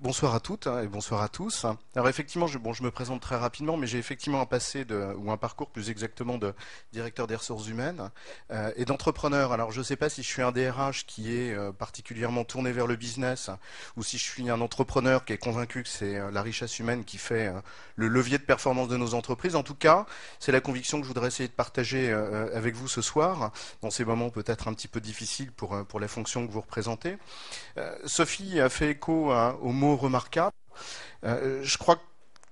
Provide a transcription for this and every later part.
Bonsoir à toutes hein, et bonsoir à tous. Alors effectivement, je, bon, je me présente très rapidement, mais j'ai effectivement un passé de, ou un parcours plus exactement de directeur des ressources humaines euh, et d'entrepreneur. Alors je ne sais pas si je suis un DRH qui est euh, particulièrement tourné vers le business ou si je suis un entrepreneur qui est convaincu que c'est euh, la richesse humaine qui fait le levier de performance de nos entreprises. En tout cas, c'est la conviction que je voudrais essayer de partager avec vous ce soir, dans ces moments peut-être un petit peu difficiles pour, pour la fonction que vous représentez. Sophie a fait écho hein, au mot remarquable. Euh, je crois que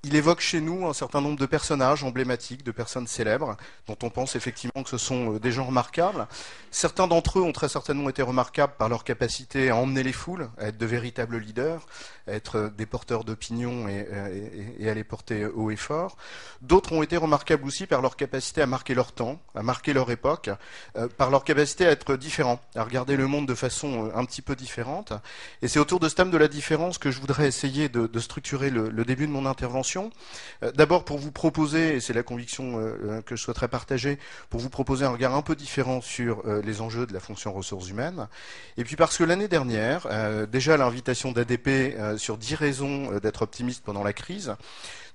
il évoque chez nous un certain nombre de personnages emblématiques, de personnes célèbres, dont on pense effectivement que ce sont euh, des gens remarquables. Certains d'entre eux ont très certainement été remarquables par leur capacité à emmener les foules, à être de véritables leaders, à être euh, des porteurs d'opinion euh, et, à les porter haut et fort. D'autres ont été remarquables aussi par leur capacité à marquer leur temps, à marquer leur époque, par leur capacité à être différents, à regarder le monde de façon un petit peu différente. Et c'est autour de ce thème de la différence que je voudrais essayer de, structurer le début de mon intervention euh, d'abord pour vous proposer, et c'est la conviction euh, euh, que je souhaiterais partager, pour vous proposer un regard un peu différent sur les enjeux de la fonction ressources humaines. Et puis parce que l'année dernière, déjà l'invitation d'ADP sur 10 raisons d'être optimiste pendant la crise,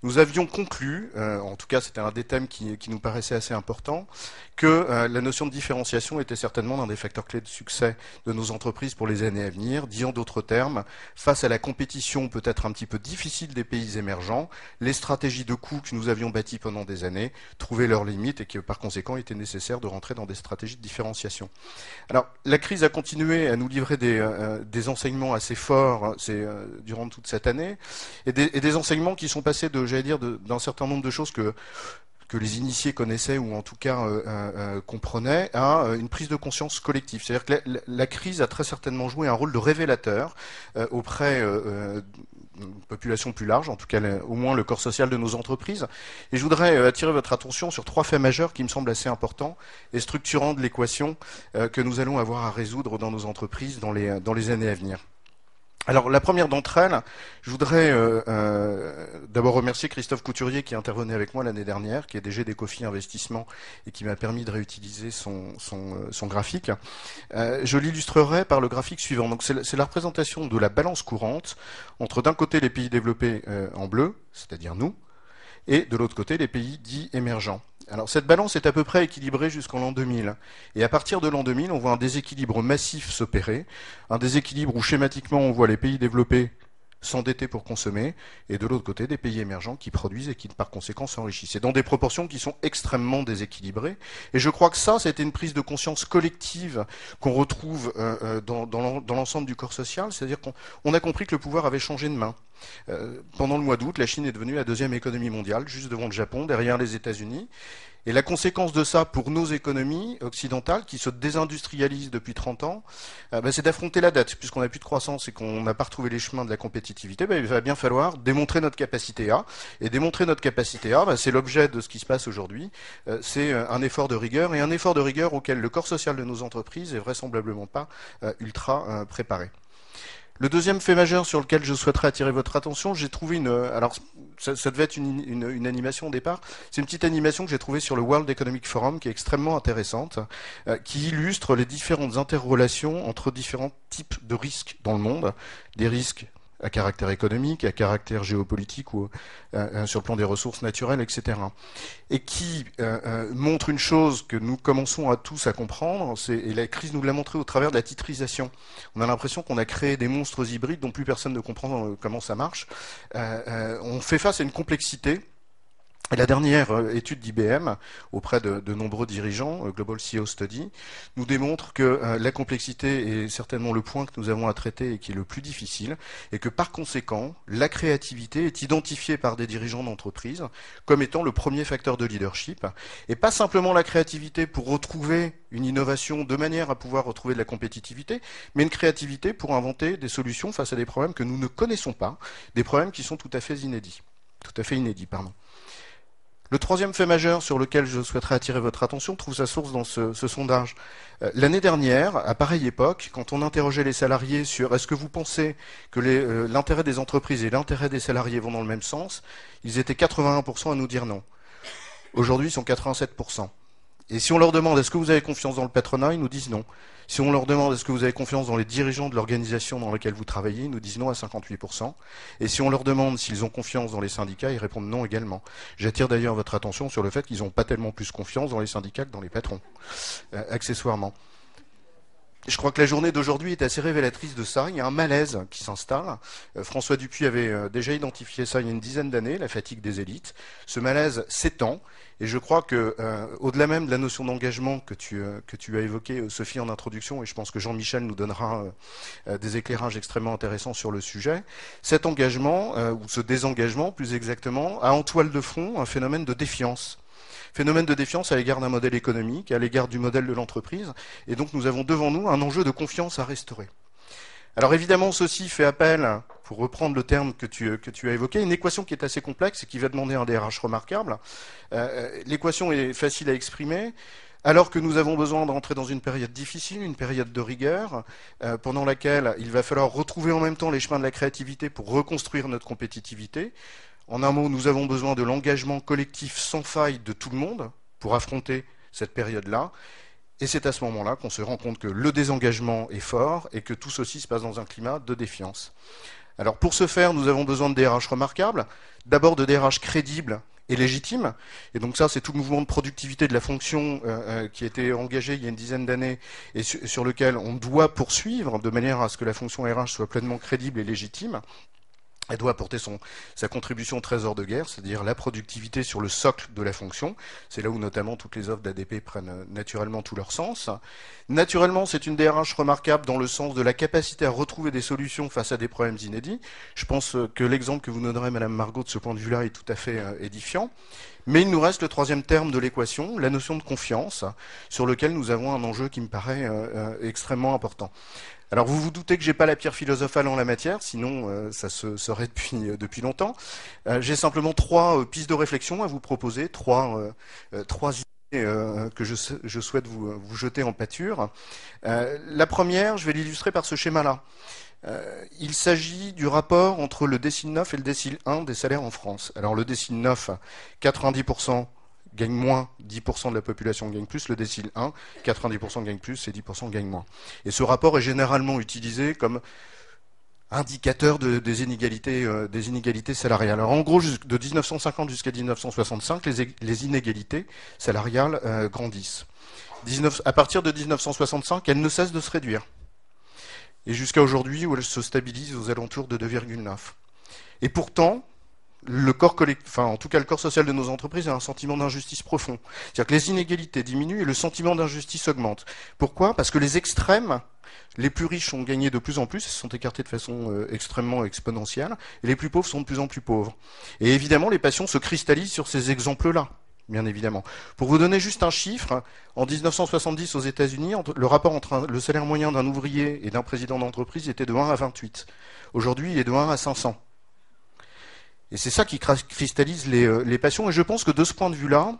nous avions conclu, euh, en tout cas c'était un des thèmes qui, nous paraissait assez important, que euh, la notion de différenciation était certainement l'un des facteurs clés de succès de nos entreprises pour les années à venir. disons d'autres termes, face à la compétition peut-être un petit peu difficile des pays émergents, les stratégies de coûts que nous avions bâties pendant des années trouvaient leurs limites et que par conséquent il était nécessaire de rentrer dans des stratégies de différenciation. Alors la crise a continué à nous livrer des, euh, enseignements assez forts durant toute cette année et des enseignements qui sont passés de j'allais dire, d'un certain nombre de choses que que les initiés connaissaient ou en tout cas euh, euh, euh, comprenaient, à hein, une prise de conscience collective. C'est-à-dire que la, crise a très certainement joué un rôle de révélateur auprès d'une population plus large, en tout cas au moins le corps social de nos entreprises. Et je voudrais attirer votre attention sur trois faits majeurs qui me semblent assez importants et structurants de l'équation que nous allons avoir à résoudre dans nos entreprises dans dans les années à venir. Alors la première d'entre elles, je voudrais euh, euh, d'abord remercier Christophe Couturier qui intervenait avec moi l'année dernière, qui est DG d'Ecofi Investissement et qui m'a permis de réutiliser son, son, euh, graphique. je l'illustrerai par le graphique suivant. Donc c'est la représentation de la balance courante entre d'un côté les pays développés en bleu, c'est-à-dire nous, et de l'autre côté les pays dits émergents. Alors cette balance est à peu près équilibrée jusqu'en l'an 2000. Et à partir de l'an 2000, on voit un déséquilibre massif s'opérer, un déséquilibre où schématiquement on voit les pays développés s'endetter pour consommer, et de l'autre côté des pays émergents qui produisent et qui par conséquent s'enrichissent. Et dans des proportions qui sont extrêmement déséquilibrées. Et je crois que ça, c'était une prise de conscience collective qu'on retrouve euh, euh, dans, l'ensemble du corps social, c'est-à-dire qu'on a compris que le pouvoir avait changé de main. Euh, pendant le mois d'août, la Chine est devenue la deuxième économie mondiale, juste devant le Japon, derrière les États-Unis. Et la conséquence de ça pour nos économies occidentales, qui se désindustrialisent depuis 30 ans, euh, ben, c'est d'affronter la date. Puisqu'on n'a plus de croissance et qu'on n'a pas retrouvé les chemins de la compétitivité, ben, il va bien falloir démontrer notre capacité A. Et démontrer notre capacité A, ben, c'est l'objet de ce qui se passe aujourd'hui. Euh, c'est euh, un effort de rigueur et un effort de rigueur auquel le corps social de nos entreprises est vraisemblablement pas ultra préparé. Le deuxième fait majeur sur lequel je souhaiterais attirer votre attention, j'ai trouvé une. Alors, ça, devait être une, animation au départ. C'est une petite animation que j'ai trouvée sur le World Economic Forum qui est extrêmement intéressante, euh, qui illustre les différentes interrelations entre différents types de risques dans le monde, des risques à caractère économique, à caractère géopolitique ou euh, sur le plan des ressources naturelles, etc. Et qui euh, euh, montre une chose que nous commençons à tous à comprendre, et la crise nous l'a montré au travers de la titrisation. On a l'impression qu'on a créé des monstres hybrides dont plus personne ne comprend comment ça marche. on fait face à une complexité la dernière euh, étude d'IBM auprès de, nombreux dirigeants, euh, Global CEO Study, nous démontre que euh, la complexité est certainement le point que nous avons à traiter et qui est le plus difficile, et que par conséquent, la créativité est identifiée par des dirigeants d'entreprise comme étant le premier facteur de leadership, et pas simplement la créativité pour retrouver une innovation de manière à pouvoir retrouver de la compétitivité, mais une créativité pour inventer des solutions face à des problèmes que nous ne connaissons pas, des problèmes qui sont tout à fait inédits, tout à fait inédits, pardon. Le troisième fait majeur sur lequel je souhaiterais attirer votre attention trouve sa source dans ce, sondage. Euh, l'année dernière, à pareille époque, quand on interrogeait les salariés sur est-ce que vous pensez que euh, l'intérêt des entreprises et l'intérêt des salariés vont dans le même sens, ils étaient 81% à nous dire non. Aujourd'hui, ils sont 87%. Et si on leur demande est-ce que vous avez confiance dans le patronat, ils nous disent non. Si on leur demande est-ce que vous avez confiance dans les dirigeants de l'organisation dans laquelle vous travaillez, ils nous disent non à 58%. Et si on leur demande s'ils ont confiance dans les syndicats, ils répondent non également. J'attire d'ailleurs votre attention sur le fait qu'ils n'ont pas tellement plus confiance dans les syndicats que dans les patrons, euh, accessoirement je crois que la journée d'aujourd'hui est assez révélatrice de ça. Il y a un malaise qui s'installe. Euh, François Dupuis avait euh, déjà identifié ça il y a une dizaine d'années, la fatigue des élites. Ce malaise s'étend. Et je crois que, euh, au-delà même de la notion d'engagement que tu, as évoquée, Sophie, en introduction, et je pense que Jean-Michel nous donnera des éclairages extrêmement intéressants sur le sujet, cet engagement, ou ce désengagement plus exactement, a en toile de fond un phénomène de défiance. Phénomène de défiance à l'égard d'un modèle économique, à l'égard du modèle de l'entreprise. Et donc nous avons devant nous un enjeu de confiance à restaurer. Alors évidemment, ceci fait appel, pour reprendre le terme que tu, que tu as évoqué, une équation qui est assez complexe et qui va demander un DRH remarquable. Euh, euh, l'équation est facile à exprimer. Alors que nous avons besoin d'entrer dans une période difficile, une période de rigueur, euh, pendant laquelle il va falloir retrouver en même temps les chemins de la créativité pour reconstruire notre compétitivité, en un mot, nous avons besoin de l'engagement collectif sans faille de tout le monde pour affronter cette période-là. Et c'est à ce moment-là qu'on se rend compte que le désengagement est fort et que tout ceci se passe dans un climat de défiance. Alors pour ce faire, nous avons besoin de DRH remarquables, d'abord de DRH crédibles et légitimes. Et donc ça, c'est tout le mouvement de productivité de la fonction euh, euh, qui a été engagé il y a une dizaine d'années et sur, sur lequel on doit poursuivre de manière à ce que la fonction RH soit pleinement crédible et légitime elle doit apporter son, sa contribution au trésor de guerre, c'est-à-dire la productivité sur le socle de la fonction. C'est là où notamment toutes les offres d'ADP prennent euh, naturellement tout leur sens. Naturellement, c'est une DRH remarquable dans le sens de la capacité à retrouver des solutions face à des problèmes inédits. Je pense euh, que l'exemple que vous donnerez, Madame Margot, de ce point de vue-là est tout à fait euh, édifiant. Mais il nous reste le troisième terme de l'équation, la notion de confiance, sur lequel nous avons un enjeu qui me paraît extrêmement important. Alors vous vous doutez que j'ai pas la pierre philosophale en la matière, sinon euh, ça se serait depuis, euh, depuis longtemps. Euh, j'ai simplement trois pistes de réflexion à vous proposer, trois, trois idées que je, je souhaite vous, vous, jeter en pâture. la première, je vais l'illustrer par ce schéma-là. il s'agit du rapport entre le décile 9 et le décile 1 des salaires en France. Alors le décile 9, 90% gagne moins, 10% de la population gagne plus, le décile 1, 90% gagne plus et 10% gagne moins. Et ce rapport est généralement utilisé comme indicateur des, inégalités, euh, des inégalités salariales. Alors en gros, de 1950 jusqu'à 1965, les, inégalités salariales euh, grandissent. 19, à partir de 1965, elles ne cessent de se réduire. Et jusqu'à aujourd'hui, où elles se stabilisent aux alentours de 2,9. Et pourtant, le corps collectif, enfin en tout cas le corps social de nos entreprises a un sentiment d'injustice profond. C'est-à-dire que les inégalités diminuent et le sentiment d'injustice augmente. Pourquoi Parce que les extrêmes, les plus riches ont gagné de plus en plus, se sont écartés de façon euh, extrêmement exponentielle, et les plus pauvres sont de plus en plus pauvres. Et évidemment, les passions se cristallisent sur ces exemples-là. Bien évidemment. Pour vous donner juste un chiffre, en 1970 aux États-Unis, le rapport entre le salaire moyen d'un ouvrier et d'un président d'entreprise était de 1 à 28. Aujourd'hui, il est de 1 à 500. Et c'est ça qui cristallise euh, les, passions. Et je pense que de ce point de vue-là,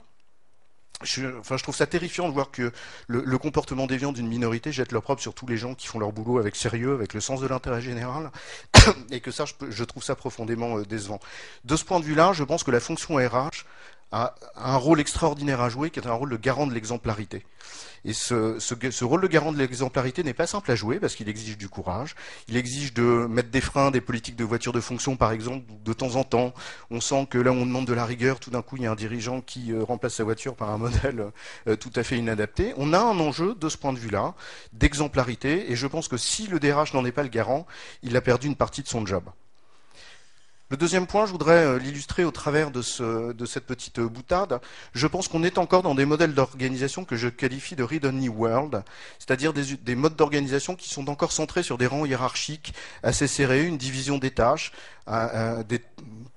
je, enfin, je trouve ça terrifiant de voir que le, comportement déviant d'une minorité jette l'opprobre sur tous les gens qui font leur boulot avec sérieux, avec le sens de l'intérêt général, et que ça, je, je, trouve ça profondément euh, décevant. De ce point de vue-là, je pense que la fonction RH a un rôle extraordinaire à jouer, qui est un rôle de garant de l'exemplarité. Et ce, ce, rôle de garant de l'exemplarité n'est pas simple à jouer parce qu'il exige du courage. Il exige de mettre des freins, des politiques de voiture de fonction, par exemple, de temps en temps. On sent que là où on demande de la rigueur, tout d'un coup, il y a un dirigeant qui euh, remplace sa voiture par un modèle euh, tout à fait inadapté. On a un enjeu de ce point de vue-là, d'exemplarité. Et je pense que si le DRH n'en est pas le garant, il a perdu une partie de son job. Le deuxième point, je voudrais euh, l'illustrer au travers de, ce, de, cette petite euh, boutade. Je pense qu'on est encore dans des modèles d'organisation que je qualifie de read-only world, c'est-à-dire des, modes d'organisation qui sont encore centrés sur des rangs hiérarchiques assez serrés, une division des tâches,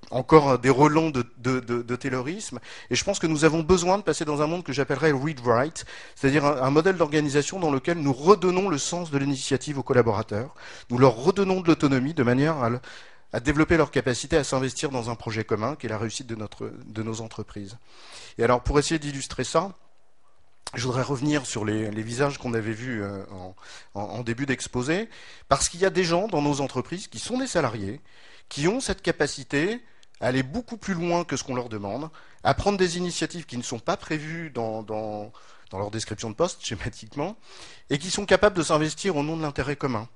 encore des relents de, de, taylorisme. Et je pense que nous avons besoin de passer dans un monde que j'appellerais read-write, c'est-à-dire un, modèle d'organisation dans lequel nous redonnons le sens de l'initiative aux collaborateurs, nous leur redonnons de l'autonomie de manière à à développer leur capacité à s'investir dans un projet commun, qui est la réussite de, notre, de nos entreprises. Et alors, pour essayer d'illustrer ça, je voudrais revenir sur les, visages qu'on avait vus euh, en, début d'exposé, parce qu'il y a des gens dans nos entreprises qui sont des salariés, qui ont cette capacité à aller beaucoup plus loin que ce qu'on leur demande, à prendre des initiatives qui ne sont pas prévues dans, dans leur description de poste, schématiquement, et qui sont capables de s'investir au nom de l'intérêt commun.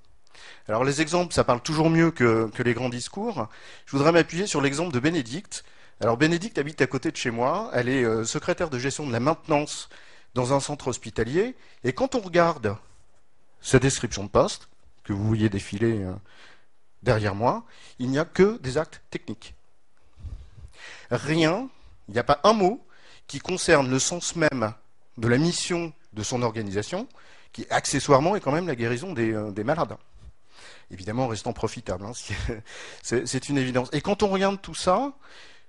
Alors les exemples, ça parle toujours mieux que, les grands discours. Je voudrais m'appuyer sur l'exemple de Bénédicte. Alors Bénédicte habite à côté de chez moi, elle est euh, secrétaire de gestion de la maintenance dans un centre hospitalier, et quand on regarde sa description de poste, que vous voyez défiler euh, derrière moi, il n'y a que des actes techniques. Rien, il n'y a pas un mot qui concerne le sens même de la mission de son organisation, qui accessoirement est quand même la guérison des euh, malades évidemment en restant profitable. Hein, c'est une évidence. Et quand on regarde tout ça,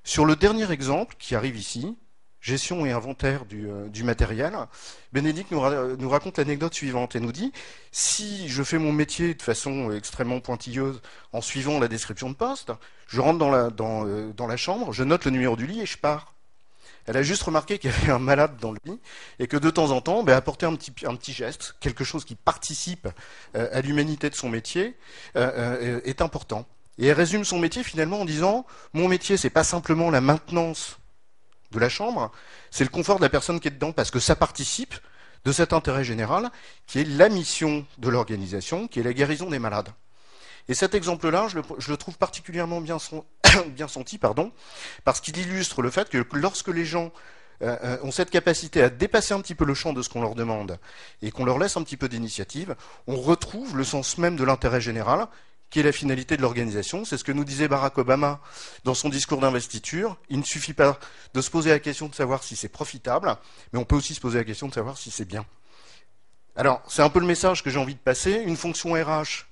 sur le dernier exemple qui arrive ici, gestion et inventaire du, euh, matériel, Bénédicte nous, raconte l'anecdote suivante et nous dit si je fais mon métier de façon extrêmement pointilleuse en suivant la description de poste, je rentre dans la euh, chambre, je note le numéro du lit et je pars. Elle a juste remarqué qu'il y avait un malade dans le lit et que de temps en temps, apporter ben, un petit, un petit geste, quelque chose qui participe euh, à l'humanité de son métier, euh, euh, est important. Et elle résume son métier finalement en disant mon métier, c'est pas simplement la maintenance de la chambre, c'est le confort de la personne qui est dedans parce que ça participe de cet intérêt général qui est la mission de l'organisation, qui est la guérison des malades. Et cet exemple-là, je, je le, trouve particulièrement bien bien senti, pardon, parce qu'il illustre le fait que lorsque les gens euh, euh, ont cette capacité à dépasser un petit peu le champ de ce qu'on leur demande et qu'on leur laisse un petit peu d'initiative, on retrouve le sens même de l'intérêt général qui est la finalité de l'organisation. C'est ce que nous disait Barack Obama dans son discours d'investiture. Il ne suffit pas de se poser la question de savoir si c'est profitable, mais on peut aussi se poser la question de savoir si c'est bien. Alors, c'est un peu le message que j'ai envie de passer. Une fonction RH,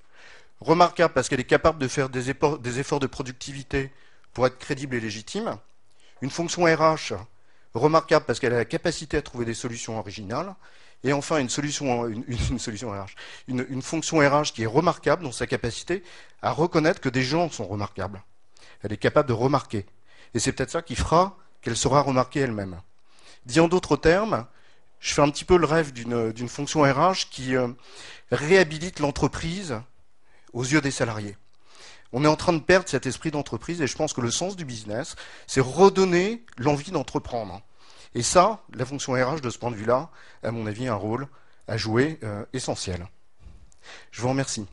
remarquable parce qu'elle est capable de faire des efforts, de productivité pour être crédible et légitime. Une fonction RH remarquable parce qu'elle a la capacité à trouver des solutions originales. Et enfin, une solution, une, solution RH, une, fonction RH qui est remarquable dans sa capacité à reconnaître que des gens sont remarquables. Elle est capable de remarquer. Et c'est peut-être ça qui fera qu'elle sera remarquée elle-même. Dit en d'autres termes, je fais un petit peu le rêve d'une fonction RH qui euh, réhabilite l'entreprise aux yeux des salariés. On est en train de perdre cet esprit d'entreprise et je pense que le sens du business, c'est redonner l'envie d'entreprendre. Et ça, la fonction RH de ce point de vue-là, à mon avis, a un rôle à jouer euh, essentiel. Je vous remercie.